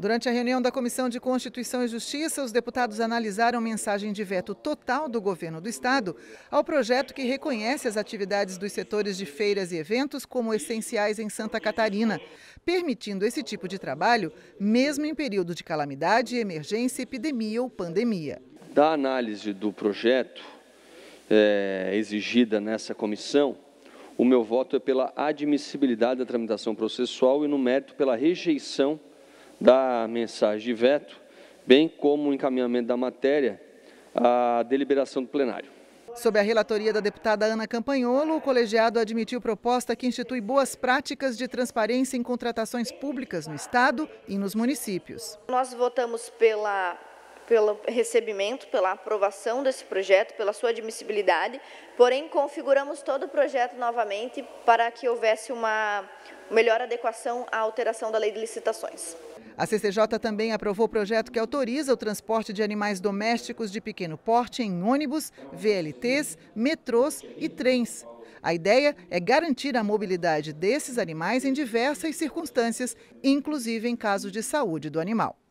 Durante a reunião da Comissão de Constituição e Justiça, os deputados analisaram mensagem de veto total do governo do Estado ao projeto que reconhece as atividades dos setores de feiras e eventos como essenciais em Santa Catarina, permitindo esse tipo de trabalho mesmo em período de calamidade, emergência, epidemia ou pandemia. Da análise do projeto é, exigida nessa comissão, o meu voto é pela admissibilidade da tramitação processual e no mérito pela rejeição da mensagem de veto, bem como o encaminhamento da matéria à deliberação do plenário. Sob a relatoria da deputada Ana Campanholo, o colegiado admitiu proposta que institui boas práticas de transparência em contratações públicas no Estado e nos municípios. Nós votamos pela pelo recebimento, pela aprovação desse projeto, pela sua admissibilidade, porém configuramos todo o projeto novamente para que houvesse uma melhor adequação à alteração da lei de licitações. A CCJ também aprovou o projeto que autoriza o transporte de animais domésticos de pequeno porte em ônibus, VLTs, metrôs e trens. A ideia é garantir a mobilidade desses animais em diversas circunstâncias, inclusive em caso de saúde do animal.